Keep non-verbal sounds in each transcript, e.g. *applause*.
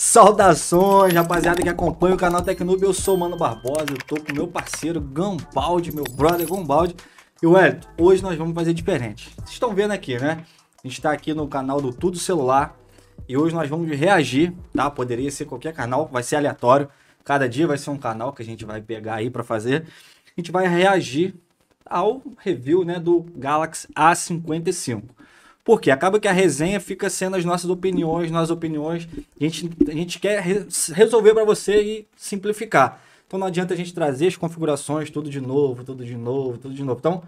Saudações, rapaziada que acompanha o canal Tecnube, eu sou o Mano Barbosa, eu tô com meu parceiro Gambaldi, meu brother Gambaldi. E o Elton, hoje nós vamos fazer diferente. Vocês estão vendo aqui, né? A gente tá aqui no canal do Tudo Celular e hoje nós vamos reagir, tá? Poderia ser qualquer canal, vai ser aleatório. Cada dia vai ser um canal que a gente vai pegar aí para fazer. A gente vai reagir ao review, né, do Galaxy A55. Porque acaba que a resenha fica sendo as nossas opiniões, nossas opiniões. A gente, a gente quer re resolver para você e simplificar. Então não adianta a gente trazer as configurações tudo de novo, tudo de novo, tudo de novo. Então,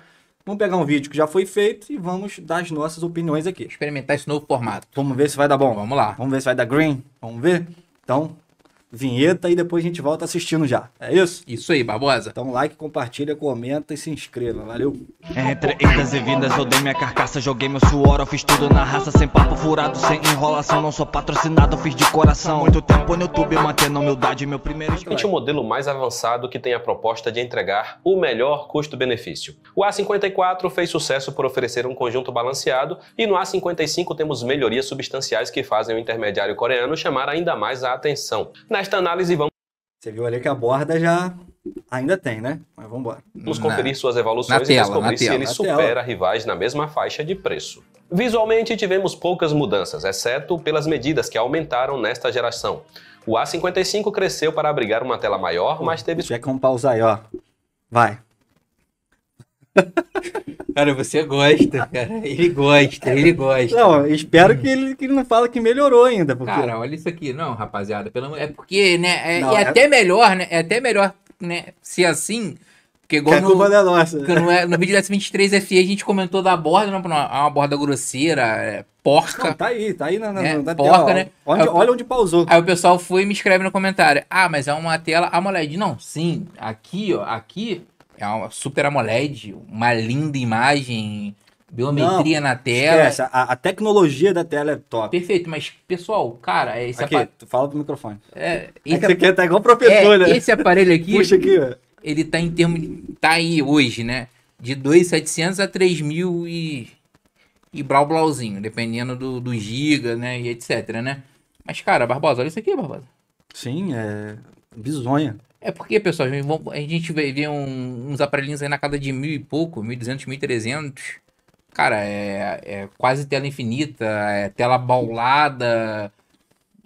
vamos pegar um vídeo que já foi feito e vamos dar as nossas opiniões aqui. Experimentar esse novo formato. Vamos ver se vai dar bom. Vamos lá. Vamos ver se vai dar green. Vamos ver. Então, vinheta e depois a gente volta assistindo já. É isso? Isso aí, Barbosa. Então like, compartilha, comenta e se inscreva. Valeu. Entre idas e vindas, eu dei minha carcaça, joguei meu suor, eu fiz tudo na raça, sem papo furado, sem enrolação, não sou patrocinado, fiz de coração. Muito tempo no YouTube, mantendo humildade, meu primeiro... Gente, o modelo mais avançado que tem a proposta de entregar o melhor custo-benefício. O A54 fez sucesso por oferecer um conjunto balanceado e no A55 temos melhorias substanciais que fazem o intermediário coreano chamar ainda mais a atenção. Na nesta análise vamos. Você viu ali que a borda já ainda tem, né? Mas vamos embora. Vamos conferir suas evoluções tela, e descobrir se tela, ele supera tela. rivais na mesma faixa de preço. Visualmente tivemos poucas mudanças, exceto pelas medidas que aumentaram nesta geração. O A55 cresceu para abrigar uma tela maior, mas teve. Deixa um pausa aí, ó. Vai. *laughs* Cara, você gosta, cara. Ele gosta, ele gosta. Não, espero que ele, que ele não fale que melhorou ainda. Porque... Cara, olha isso aqui. Não, rapaziada, pelo É porque, né? É, não, é, é... até melhor, né? É até melhor, né? Se assim. Porque igual que no, a culpa é nossa. No, é, no vídeo da 23 FE a gente comentou da borda, não, é uma borda grosseira, é, porca. Não, tá aí, tá aí na, na, né, na porca, tela. Né? Onde, aí, olha onde pausou. Aí o pessoal foi e me escreve no comentário. Ah, mas é uma tela AMOLED. Não, sim. Aqui, ó, aqui é uma super AMOLED, uma linda imagem, biometria Não, na tela. Esquece, a, a, tecnologia da tela é top. Perfeito, mas pessoal, cara, esse aqui, apa... fala pro microfone. É, esse é aqui tá igual protetor, é, né? Esse aparelho aqui, Puxa aqui, ele tá em de tá aí hoje, né? De 2.700 a 3.000 e e blau blauzinho, dependendo do, do giga, né, e etc, né? Mas cara, Barbosa, olha isso aqui, Barbosa. Sim, é bisonha. É porque, pessoal, a gente vê, um, uns aparelhinhos aí na casa de mil e pouco, mil duzentos, mil trezentos. Cara, é, é, quase tela infinita, é tela baulada.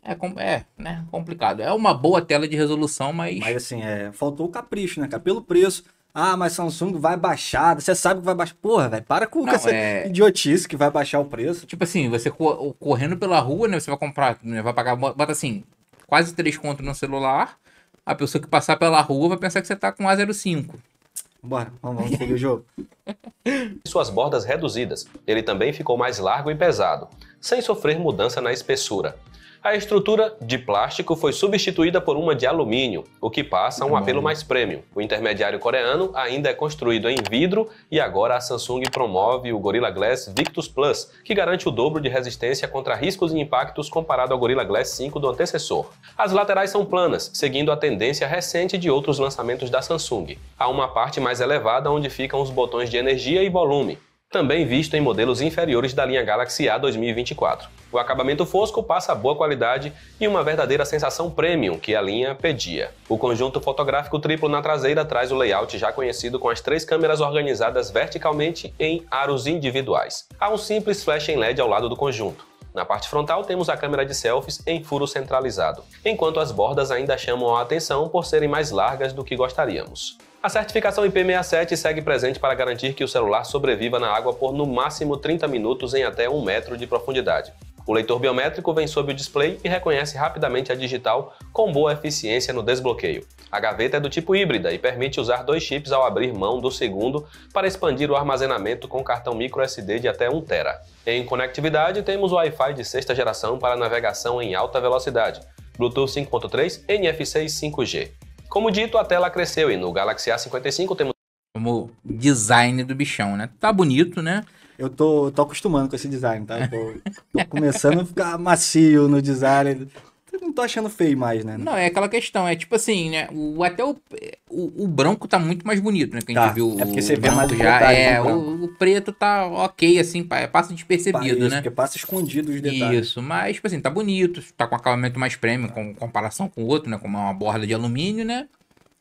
É, é, né, complicado. É uma boa tela de resolução, mas. Mas assim, é, faltou o capricho, né, cara? Pelo preço. Ah, mas Samsung vai baixar. Você sabe que vai baixar. Porra, velho, para com Não, essa é... idiotice que vai baixar o preço. Tipo assim, você correndo pela rua, né? Você vai comprar, né, vai pagar, bota assim, quase três contos no celular a pessoa que passar pela rua vai pensar que você está com A05. Bora, vamos, vamos seguir o jogo. *laughs* Suas bordas reduzidas, ele também ficou mais largo e pesado, sem sofrer mudança na espessura. A estrutura de plástico foi substituída por uma de alumínio, o que passa a um apelo mais premium. O intermediário coreano ainda é construído em vidro e agora a Samsung promove o Gorilla Glass Victus Plus, que garante o dobro de resistência contra riscos e impactos comparado ao Gorilla Glass 5 do antecessor. As laterais são planas, seguindo a tendência recente de outros lançamentos da Samsung. Há uma parte mais elevada onde ficam os botões de energia e volume, também visto em modelos inferiores da linha Galaxy A 2024. O acabamento fosco passa a boa qualidade e uma verdadeira sensação premium que a linha pedia. O conjunto fotográfico triplo na traseira traz o layout já conhecido com as três câmeras organizadas verticalmente em aros individuais. Há um simples flash em LED ao lado do conjunto. Na parte frontal temos a câmera de selfies em furo centralizado, enquanto as bordas ainda chamam a atenção por serem mais largas do que gostaríamos. A certificação IP67 segue presente para garantir que o celular sobreviva na água por no máximo 30 minutos em até 1 metro de profundidade. O leitor biométrico vem sob o display e reconhece rapidamente a digital com boa eficiência no desbloqueio. A gaveta é do tipo híbrida e permite usar dois chips ao abrir mão do segundo para expandir o armazenamento com cartão microSD de até 1 tera. Em conectividade, temos o Wi-Fi de sexta geração para navegação em alta velocidade, Bluetooth 5.3, NFC e 5G. Como dito, a tela cresceu e no Galaxy A55 temos. Como design do bichão, né? Tá bonito, né? Eu tô, tô acostumando com esse design, tá? Tô, tô começando a ficar macio no design não tô tá achando feio mais, né? Não, é aquela questão, é tipo assim, né? O, até o, o, o branco tá muito mais bonito, né? Que a gente tá. viu. É porque você vê mais já, é, o, o, preto tá ok, assim, passa despercebido, Parece, né? Porque passa escondido os detalhes. Isso, mas, tipo assim, tá bonito, tá com acabamento mais premium, com comparação com o outro, né? Como é uma borda de alumínio, né?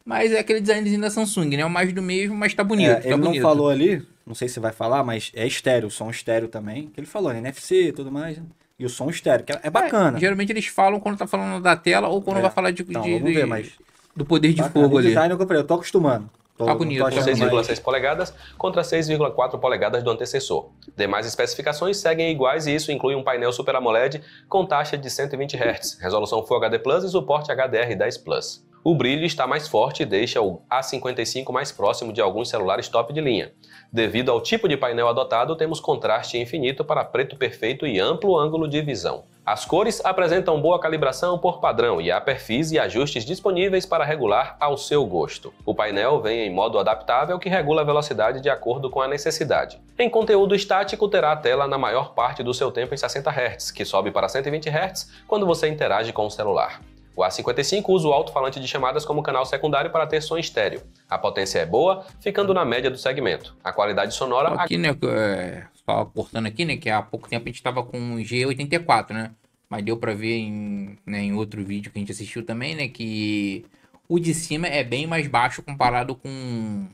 Mas é aquele designzinho da Samsung, né? É o mais do mesmo, mas tá bonito. É, tá ele bonito. não falou ali, não sei se vai falar, mas é estéreo, som estéreo também. Que ele falou, né? NFC e tudo mais. Né? E o som estéreo, que é, é bacana. É, geralmente eles falam quando tá falando da tela ou quando é. vai falar de, então, de, vamos ver, mas... do poder de bacana, fogo ali. eu comprei, eu tô acostumando. tá bonito. 6,6 tá polegadas contra 6,4 polegadas do antecessor. Demais especificações seguem iguais e isso inclui um painel Super AMOLED com taxa de 120 Hz, resolução Full HD Plus e suporte HDR10 Plus. O brilho está mais forte e deixa o A55 mais próximo de alguns celulares top de linha. Devido ao tipo de painel adotado, temos contraste infinito para preto perfeito e amplo ângulo de visão. As cores apresentam boa calibração por padrão e há perfis e ajustes disponíveis para regular ao seu gosto. O painel vem em modo adaptável que regula a velocidade de acordo com a necessidade. Em conteúdo estático, terá a tela na maior parte do seu tempo em 60 Hz, que sobe para 120 Hz quando você interage com o celular. O A55 usa o alto-falante de chamadas como canal secundário para ter som estéreo. A potência é boa, ficando na média do segmento. A qualidade sonora... Aqui, né, é, só cortando aqui, né, que há pouco tempo a gente estava com um G84, né? Mas deu para ver em, né, em outro vídeo que a gente assistiu também, né, que o de cima é bem mais baixo comparado com...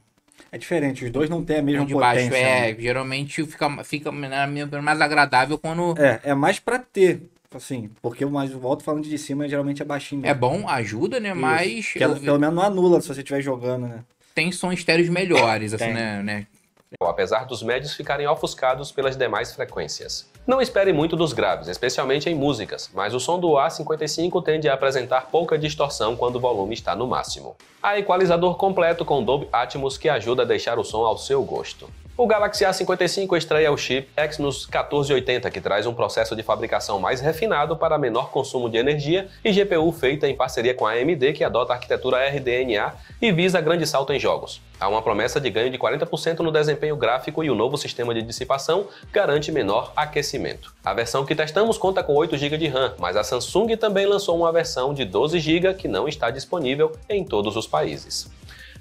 É diferente, os dois não têm a mesma de potência. Baixo, é, né? geralmente fica, fica né, mais agradável quando... É, é mais para ter Tipo assim, porque eu mais volto falando de cima geralmente é baixinho. É mesmo. É bom, ajuda, né? Isso. Mas. Que ela, eu... Pelo menos não anula se você estiver jogando, né? Tem sons estéreos melhores, assim, né? né? Bom, apesar dos médios ficarem ofuscados pelas demais frequências. Não espere muito dos graves, especialmente em músicas, mas o som do A55 tende a apresentar pouca distorção quando o volume está no máximo. Há equalizador completo com Dolby Atmos que ajuda a deixar o som ao seu gosto. O Galaxy A55 estreia o chip Exynos 1480, que traz um processo de fabricação mais refinado para menor consumo de energia e GPU feita em parceria com a AMD, que adota a arquitetura RDNA e visa grande salto em jogos. Há uma promessa de ganho de 40% no desempenho gráfico e o novo sistema de dissipação garante menor aquecimento. A versão que testamos conta com 8 GB de RAM, mas a Samsung também lançou uma versão de 12 GB que não está disponível em todos os países.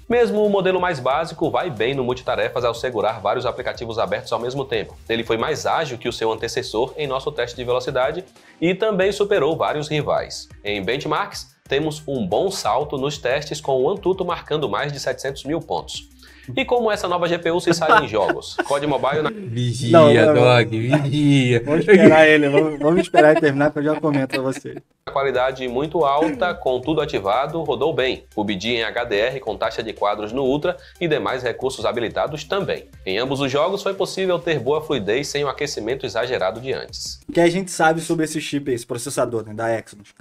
Mesmo o modelo mais básico vai bem no multitarefas ao segurar vários aplicativos abertos ao mesmo tempo. Ele foi mais ágil que o seu antecessor em nosso teste de velocidade e também superou vários rivais. Em benchmarks, temos um bom salto nos testes com o Antutu marcando mais de 700 mil pontos. E como essa nova GPU se sai em jogos? Code Mobile na... Vigia, não, não, dog, vigia. Vamos esperar ele, vamos, vamos esperar ele terminar que eu já comento pra você. Qualidade muito alta, com tudo ativado, rodou bem. PUBG em HDR com taxa de quadros no Ultra e demais recursos habilitados também. Em ambos os jogos foi possível ter boa fluidez sem o aquecimento exagerado de antes. O que a gente sabe sobre esse chip, esse processador né, da Exynos?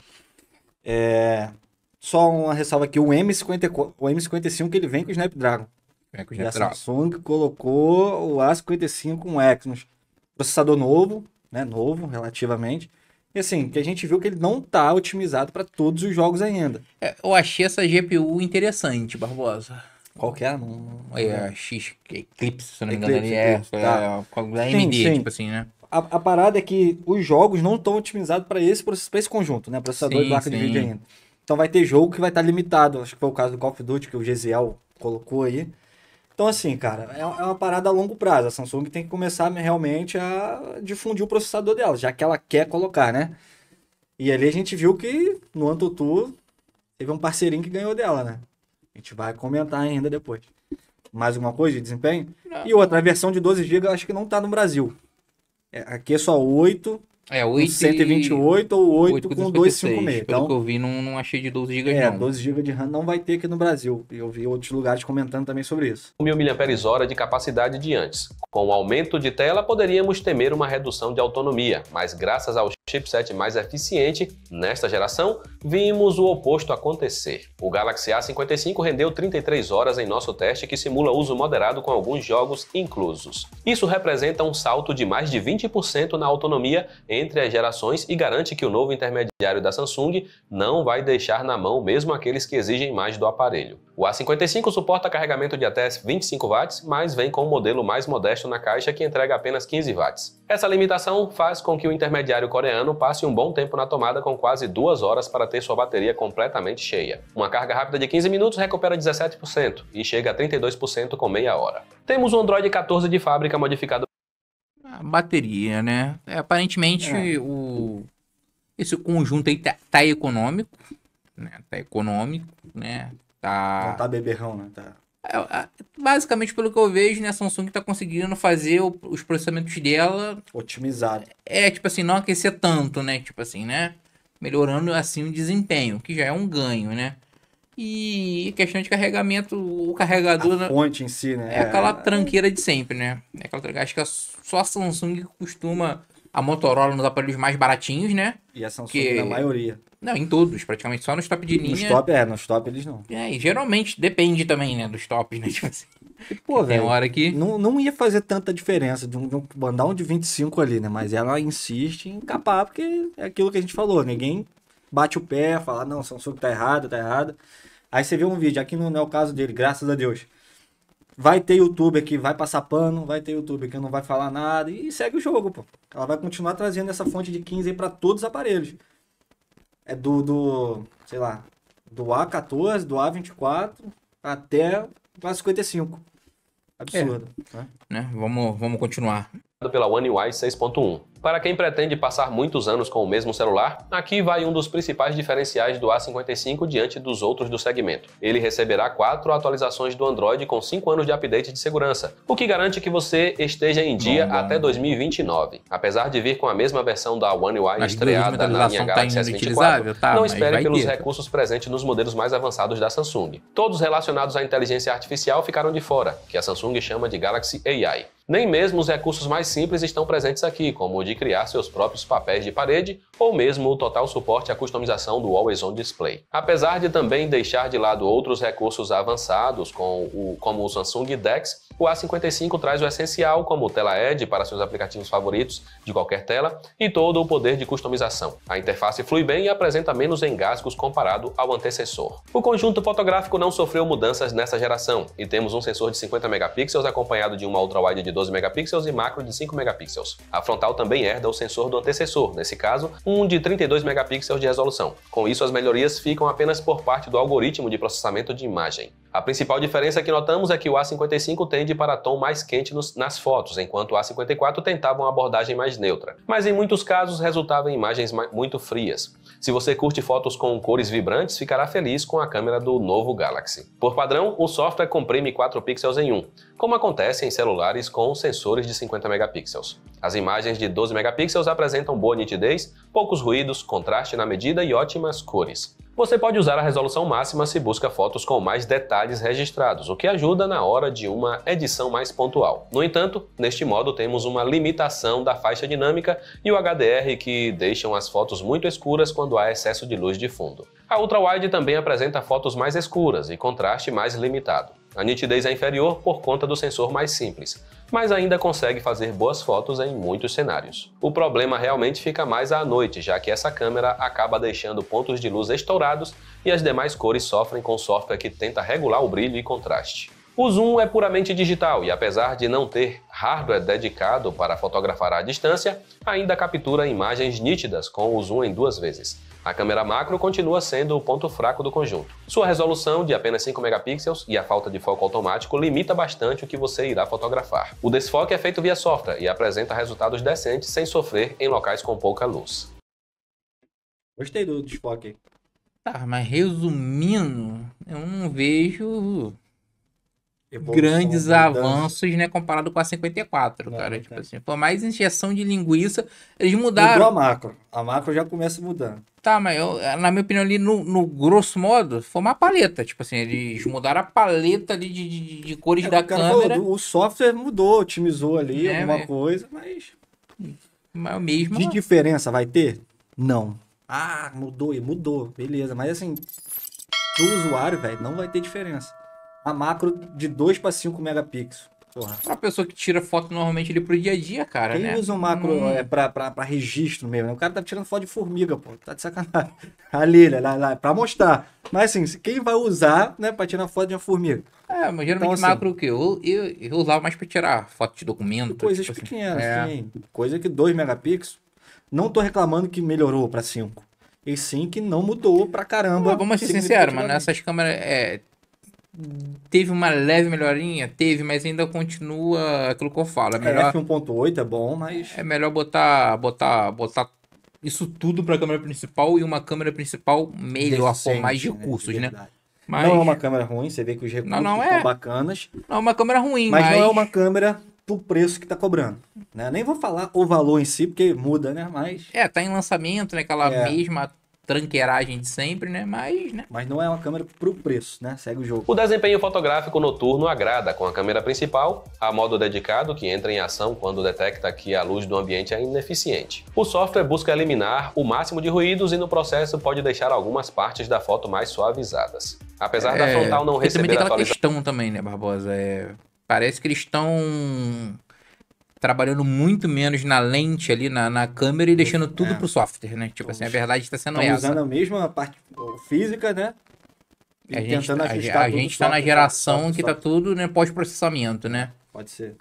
É... Só uma ressalva aqui, o M54, o M55 ele vem com o Snapdragon e a Samsung colocou o A55 com Exynos. Processador novo, né? Novo, relativamente. E assim, que a gente viu que ele não tá otimizado para todos os jogos ainda. É, eu achei essa GPU interessante, Barbosa. Qualquer é? não. É, é. X Eclipse, se não me engano, ali é, é, tá. é, é AMD, tipo sim, sim. tipo assim, né? A, a, parada é que os jogos não estão otimizados para esse, pra esse conjunto, né? Processador sim, e placa sim. de vídeo ainda. Então vai ter jogo que vai estar tá limitado. Acho que foi o caso do Call of Duty, que o GZL colocou aí. Então, assim, cara, é, é uma parada a longo prazo. A Samsung tem que começar realmente a difundir o processador dela, já que ela quer colocar, né? E ali a gente viu que no AnTuTu teve um parceirinho que ganhou dela, né? A gente vai comentar ainda depois. Mais alguma coisa de desempenho? Não. E outra, a versão de 12 GB acho que não tá no Brasil. É, aqui é só 8 é, 8 um 128 e... ou 8, 8 com 256. Pelo então, que eu vi, não, não achei de 12 GB é, não. 12 GB de RAM não vai ter aqui no Brasil. E eu vi outros lugares comentando também sobre isso. 1.000 mAh de capacidade de antes. Com o aumento de tela, poderíamos temer uma redução de autonomia, mas graças ao chipset mais eficiente, nesta geração, vimos o oposto acontecer. O Galaxy A55 rendeu 33 horas em nosso teste que simula uso moderado com alguns jogos inclusos. Isso representa um salto de mais de 20% na autonomia entre as gerações e garante que o novo intermediário da Samsung não vai deixar na mão mesmo aqueles que exigem mais do aparelho. O A55 suporta carregamento de até 25 watts, mas vem com um modelo mais modesto na caixa que entrega apenas 15 watts. Essa limitação faz com que o intermediário coreano passe um bom tempo na tomada com quase duas horas para ter sua bateria completamente cheia. Uma carga rápida de 15 minutos recupera 17% e chega a 32% com meia hora. Temos o Android 14 de fábrica modificado a bateria, né? É, aparentemente, é. O, esse conjunto aí tá, tá econômico, né? Tá econômico, né? Tá... Não tá beberrão, né? Tá... É, é, basicamente, pelo que eu vejo, né, a Samsung tá conseguindo fazer o, os processamentos dela... Otimizado. É, tipo assim, não aquecer tanto, né? Tipo assim, né? Melhorando, assim, o desempenho, que já é um ganho, né? E questão de carregamento, o carregador. A né, fonte em si, né? É aquela é. tranqueira de sempre, né? É aquela, acho que é só a Samsung costuma a Motorola nos aparelhos mais baratinhos, né? E a Samsung que... na maioria. Não, em todos, praticamente só nos top de linha. Nos top, é, nos top eles não. É, e geralmente depende também, né, dos tops, né? *laughs* Tipo assim. E, pô, velho. Tem hora que. Não, não ia fazer tanta diferença de um, de um mandar um de 25 ali, né? Mas ela insiste em capar, porque é aquilo que a gente falou. Ninguém bate o pé, fala, não, Samsung tá errado, tá errado. Aí você vê um vídeo, aqui não é o caso dele, graças a Deus. Vai ter youtuber que vai passar pano, vai ter youtuber que não vai falar nada e segue o jogo, pô. Ela vai continuar trazendo essa fonte de 15 aí pra todos os aparelhos. É do, do, sei lá, do A14, do A24 até o A55. É. Absurdo. É. Né? Vamos, vamos continuar pela One UI 6.1. Para quem pretende passar muitos anos com o mesmo celular, aqui vai um dos principais diferenciais do A55 diante dos outros do segmento. Ele receberá quatro atualizações do Android com 5 anos de update de segurança, o que garante que você esteja em dia até 2029. Apesar de vir com a mesma versão da One UI As estreada na linha tá Galaxy S24, tá, não espere pelos ter. recursos presentes nos modelos mais avançados da Samsung. Todos relacionados à inteligência artificial ficaram de fora, que a Samsung chama de Galaxy AI. Nem mesmo os recursos mais simples estão presentes aqui, como o de criar seus próprios papéis de parede ou mesmo o total suporte à customização do Always On Display. Apesar de também deixar de lado outros recursos avançados, com o, como o Samsung DeX, o A55 traz o essencial, como tela Edge para seus aplicativos favoritos de qualquer tela e todo o poder de customização. A interface flui bem e apresenta menos engasgos comparado ao antecessor. O conjunto fotográfico não sofreu mudanças nessa geração e temos um sensor de 50 megapixels acompanhado de uma ultra-wide de 12 megapixels e macro de 5 megapixels. A frontal também herda o sensor do antecessor, nesse caso, um de 32 megapixels de resolução. Com isso, as melhorias ficam apenas por parte do algoritmo de processamento de imagem. A principal diferença que notamos é que o A55 tende para tom mais quente nos, nas fotos, enquanto o A54 tentava uma abordagem mais neutra, mas em muitos casos resultava em imagens muito frias. Se você curte fotos com cores vibrantes, ficará feliz com a câmera do novo Galaxy. Por padrão, o software comprime 4 pixels em 1, como acontece em celulares com sensores de 50 megapixels. As imagens de 12 megapixels apresentam boa nitidez, poucos ruídos, contraste na medida e ótimas cores. Você pode usar a resolução máxima se busca fotos com mais detalhes registrados, o que ajuda na hora de uma edição mais pontual. No entanto, neste modo temos uma limitação da faixa dinâmica e o HDR que deixam as fotos muito escuras quando há excesso de luz de fundo. A ultrawide também apresenta fotos mais escuras e contraste mais limitado. A nitidez é inferior por conta do sensor mais simples, mas ainda consegue fazer boas fotos em muitos cenários. O problema realmente fica mais à noite, já que essa câmera acaba deixando pontos de luz estourados e as demais cores sofrem com software que tenta regular o brilho e contraste. O zoom é puramente digital e apesar de não ter hardware dedicado para fotografar à distância, ainda captura imagens nítidas com o zoom em duas vezes, a câmera macro continua sendo o ponto fraco do conjunto. Sua resolução de apenas 5 megapixels e a falta de foco automático limita bastante o que você irá fotografar. O desfoque é feito via software e apresenta resultados decentes sem sofrer em locais com pouca luz. Gostei do desfoque. Tá, mas resumindo, eu não vejo Evolução, grandes avanços, né, comparado com a 54, Não, é, cara. É tipo assim, por mais injeção de linguiça, eles mudaram. Mudou a macro. A macro já começa mudando. Tá, mas eu, na minha opinião ali, no, no grosso modo, foi uma paleta. Tipo assim, eles mudaram a paleta ali de, de, de cores é, da câmera. Falou, o software mudou, otimizou ali é, alguma mas... coisa, mas... Mas o mesmo... De diferença vai ter? Não. Ah, mudou e mudou. Beleza, mas assim, pro usuário, velho, não vai ter diferença a macro de 2 para 5 megapixels. Porra. Pra pessoa que tira foto normalmente ele pro dia a dia, cara, Quem né? usa um macro hum. é, pra, pra, pra registro mesmo, né? O cara tá tirando foto de formiga, pô. Tá de sacanagem. *laughs* Ali, né, lá, lá, pra mostrar. Mas assim, quem vai usar, né, pra tirar foto de uma formiga? É, mas geralmente então, assim, macro o quê? Eu, eu, eu usava mais pra tirar foto de documento. Coisas tipo assim, pequenas, assim. É. Coisa que 2 megapixels. Não tô reclamando que melhorou pra 5. E sim que não mudou pra caramba. vamos ser sinceros, mano. Essas câmeras é, teve uma leve melhorinha? Teve, mas ainda continua aquilo que eu falo. É, é melhor... F1.8 é bom, mas. É melhor botar, botar, botar isso tudo para a câmera principal e uma câmera principal melhor, Decente, com né? mais recursos, né? Mas... Não é uma câmera ruim, você vê que os recursos não, não é... bacanas. Não é uma câmera ruim, mas. Mas não é uma câmera pro preço que tá cobrando. Né? Nem vou falar o valor em si, porque muda, né? Mas. É, tá em lançamento, né? Aquela é. mesma tranqueiragem de sempre, né? Mas, né? Mas não é uma câmera pro preço, né? Segue o jogo. O desempenho fotográfico noturno agrada com a câmera principal, a modo dedicado que entra em ação quando detecta que a luz do ambiente é ineficiente. O software busca eliminar o máximo de ruídos e no processo pode deixar algumas partes da foto mais suavizadas. Apesar é... da frontal não receber também tem aquela questão também, né, Barbosa? É... Parece que eles estão trabalhando muito menos na lente ali, na, na câmera e deixando tudo é. pro software, né? Tipo assim, a verdade está sendo Estamos essa. usando a mesma parte física, né? E a gente, tentando tá, A, a gente está na geração software, que está tudo, né, pós-processamento, né? Pode ser.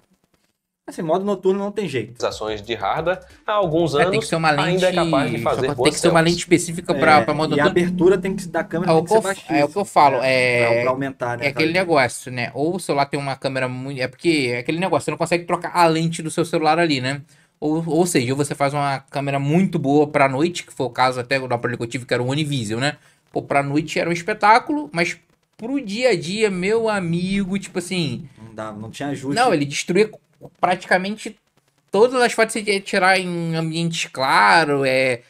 Assim, modo noturno não tem jeito. Ações de Harda há alguns anos é, tem que ser uma lente, ainda é capaz de fazer Tem que ser uma lente específica para é, pra modo noturno. E a abertura tem que da câmera é tem que ser baixíssima. É o que eu falo, né? é, pra, pra aumentar, né, é aquele negócio, né? Ou o celular tem uma câmera muito... É porque é aquele negócio, você não consegue trocar a lente do seu celular ali, né? Ou, ou seja, você faz uma câmera muito boa pra noite, que foi o caso até do aparelho que eu tive, que era o Univision, né? Pô, pra noite era um espetáculo, mas pro dia a dia, meu amigo, tipo assim. Não dava, não tinha ajuste. Não, ele destruía praticamente todas as fotos você ia tirar em ambientes claros, é,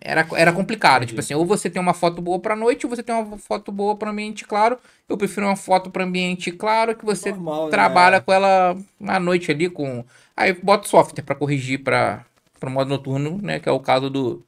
era, era complicado. Tipo Entendi. Tipo assim, ou você tem uma foto boa pra noite, ou você tem uma foto boa pra ambiente claro. Eu prefiro uma foto pra ambiente claro, que você Normal, né? trabalha né? com ela na noite ali, com. Aí bota software pra corrigir pra, pra modo noturno, né? Que é o caso do,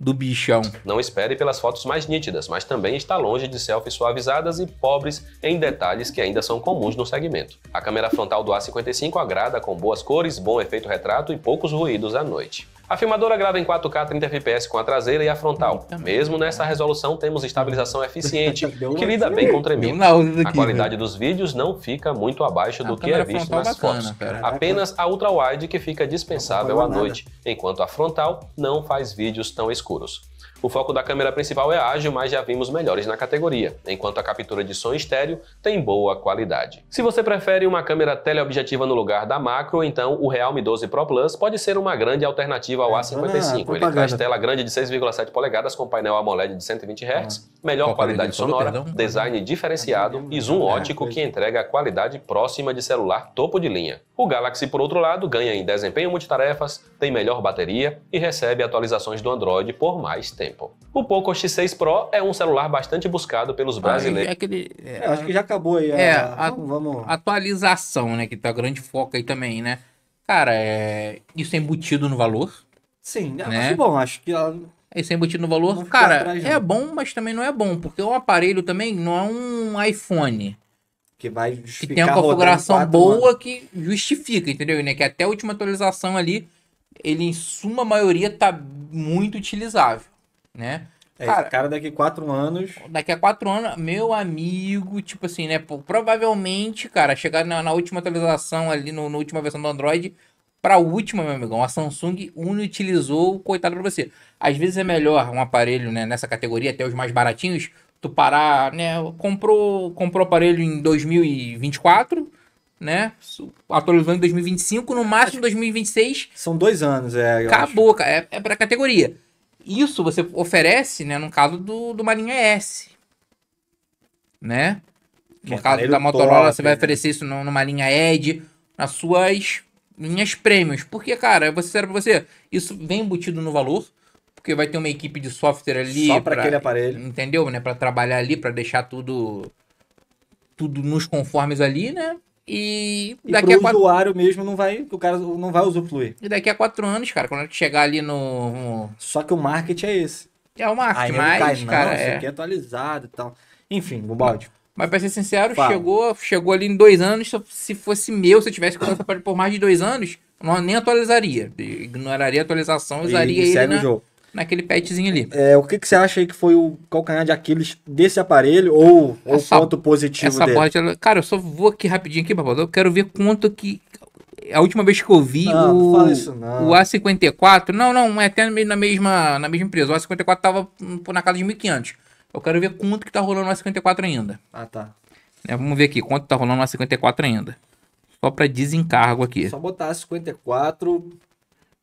do bichão. Não espere pelas fotos mais nítidas, mas também está longe de selfies suavizadas e pobres em detalhes que ainda são comuns no segmento. A câmera frontal do A55 agrada com boas cores, bom efeito retrato e poucos ruídos à noite. A filmadora grava em 4K 30 fps com a traseira e a frontal. Mesmo nessa resolução temos estabilização eficiente, *laughs* que lida bem com tremido. A qualidade dos vídeos não fica muito abaixo do que é visto nas fotos. Apenas a ultra-wide que fica dispensável à noite, enquanto a frontal não faz vídeos tão escuros. O foco da câmera principal é ágil, mas já vimos melhores na categoria, enquanto a captura de som estéreo tem boa qualidade. Se você prefere uma câmera teleobjetiva no lugar da macro, então o Realme 12 Pro Plus pode ser uma grande alternativa ao é, A55. É Ele traz tela grande de 6,7 polegadas com painel AMOLED de 120 Hz, ah, melhor qualidade sonora, né? design diferenciado é, e zoom ótico que entrega qualidade próxima de celular topo de linha. O Galaxy, por outro lado, ganha em desempenho multitarefas, tem melhor bateria e recebe atualizações do Android por mais tempo. O Poco X6 Pro é um celular bastante buscado pelos ah, brasileiros. é aquele, é, é, acho que já acabou aí. É, a, a, vamos, atualização, né? Que tá grande foco aí também, né? Cara, é, isso é embutido no valor. Sim, né? acho bom. Acho que ela... É, isso é embutido no valor. Cara, é bom, mas também não é bom. Porque o aparelho também não é um iPhone que vai Que tem uma configuração boa que justifica, entendeu? Né? Que até a última atualização ali, ele em suma maioria tá muito utilizável né? É, cara, cara, daqui quatro anos. Daqui a quatro anos, meu amigo, tipo assim, né? Pô, provavelmente, cara, chegar na, na última atualização ali, no, na última versão do Android, pra última, meu amigão, a Samsung inutilizou, coitado pra você. Às vezes é melhor um aparelho, né, nessa categoria, até os mais baratinhos, tu parar, né? Comprou, comprou aparelho em 2024, né? Atualizando em 2025, no máximo 2026. São dois anos, é. Acabou, cara. É, é pra categoria. Isso você oferece, né, no caso do, do Marinha S. Né? No que é caso da Motorola, top, você vai né? oferecer isso numa linha Edge, nas suas linhas prêmios. Porque, cara, você sério pra você, isso vem embutido no valor, porque vai ter uma equipe de software ali. Só pra, pra aquele aparelho. Entendeu, né? Pra trabalhar ali, pra deixar tudo tudo nos conformes ali, né? E, e daqui a quatro... usuário mesmo não vai, o cara não vai usufruir. E daqui a quatro anos, cara, quando a gente chegar ali no, Só que o marketing é esse. É o marketing, mas, cai, cara, não, é... isso aqui é atualizado e tal. Enfim, balde. Mas pra ser sincero, chegou, chegou ali em dois anos. Se fosse meu, se eu tivesse comprado por mais de dois anos, não nem atualizaria. Ignoraria a atualização, usaria e ele. Segue na... o jogo naquele petzinho ali. É, o que, que você acha aí que foi o calcanhar de Aquiles desse aparelho ou o ponto positivo essa dele? Borda, ela, cara, eu só vou aqui rapidinho aqui, papai. Eu quero ver quanto que a última vez que eu vi não, o, não isso, o A54, não, não, é até na mesma, na mesma empresa. O A54 tava na casa de 1.500. Eu quero ver quanto que tá rolando o A54 ainda. Ah, tá. É, vamos ver aqui quanto tá rolando o A54 ainda. Só para desencargo aqui. Só botar A54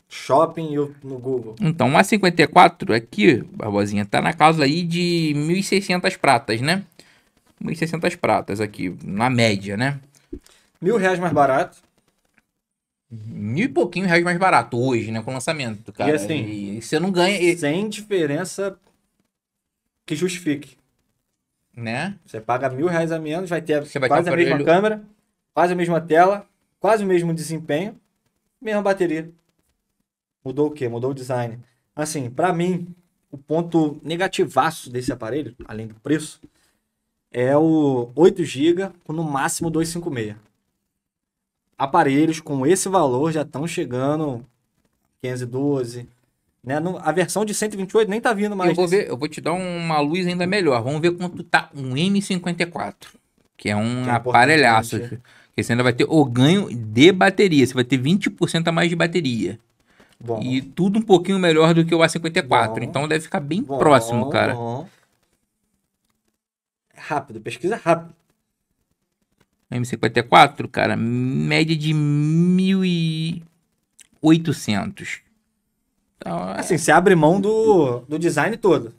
Shopping e no Google. Então, uma 54 aqui, Barbosinha, tá na casa aí de 1.600 pratas, né? 1.600 pratas aqui, na média, né? Mil reais mais barato. Mil e pouquinho reais mais barato hoje, né? Com o lançamento, cara. E assim, e você não ganha... Sem diferença que justifique. Né? Você paga mil reais a menos, vai ter vai quase ter um a mesma câmera, quase a mesma tela, quase o mesmo desempenho, mesma bateria. Mudou o quê? Mudou o design. Assim, para mim, o ponto negativaço desse aparelho, além do preço, é o 8 GB com no máximo 256. Aparelhos com esse valor já estão chegando 512, né? A versão de 128 nem tá vindo mais. Eu vou, desse... ver, eu vou te dar uma luz ainda melhor. Vamos ver quanto tá um M54, que é um que é aparelhaço. Né? Que você ainda vai ter o ganho de bateria. Você vai ter 20% a mais de bateria. Bom. E tudo um pouquinho melhor do que o A54. Bom. Então deve ficar bem bom, próximo, cara. Bom. Rápido, pesquisa rápido. M54, cara, média de 1.800. Então, é... Assim, você abre mão do, do design todo.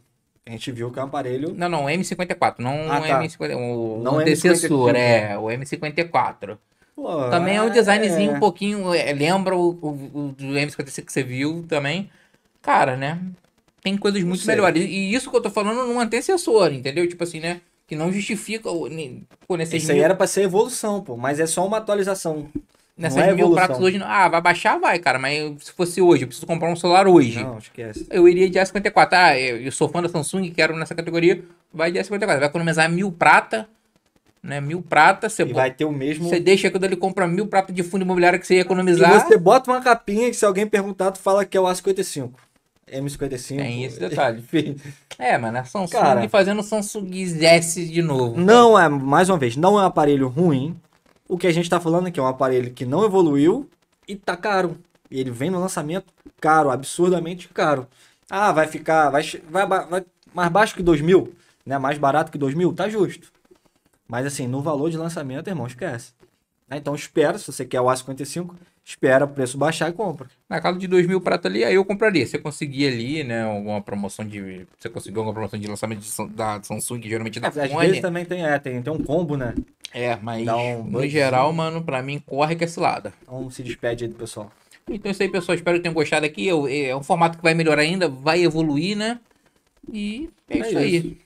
A gente viu que é um aparelho. Não, não, M54, não ah, tá. m 54 o, não o antecessor, M54. é, o M54. Pô, também é um é. designzinho é. um pouquinho. É, lembra o, o, o, do M55 que você viu também. Cara, né? Tem coisas muito melhores. E isso que eu tô falando num antecessor, entendeu? Tipo assim, né? Que não justifica. Pô, nesse isso mil... aí era pra ser evolução, pô. Mas é só uma atualização. Nessas não é mil pratos hoje. Ah, vai baixar? Vai, cara. Mas se fosse hoje, eu preciso comprar um celular hoje. Não, esquece. Eu iria de A54. Ah, eu, eu sou fã da Samsung, quero nessa categoria. Vai de A54. Vai economizar mil prata né? Mil pratas, você bota, vai ter o mesmo. Você deixa quando ele compra mil pratas de fundo imobiliário que você ia economizar. E você bota uma capinha que se alguém perguntar, tu fala que é o A55. M55. Tem esse detalhe. *laughs* É, mano, né, a Samsung Cara, fazendo Samsung S de novo. Não é, mais uma vez, não é um aparelho ruim. O que a gente tá falando é que é um aparelho que não evoluiu e tá caro. E ele vem no lançamento caro, absurdamente caro. Ah, vai ficar, vai, vai, vai mais baixo que 2 mil, né? Mais barato que 2 mil, tá justo. Mas assim, no valor de lançamento, irmão, esquece. Né? Então espera, se você quer o A55, espera o preço baixar e compra. Na casa de 2 mil prata ali, aí eu compraria. Se eu conseguir ali, né, alguma promoção de... Você conseguiu alguma promoção de lançamento de, da Samsung, que geralmente é dá é, Às vezes também tem, é, tem, tem um combo, né? É, mas então, no geral, mano, pra mim, corre que é cilada. Então se despede aí do pessoal. Então é isso aí, pessoal. Espero que tenham gostado aqui. É um formato que vai melhorar ainda, vai evoluir, né? E é, é isso aí. Isso.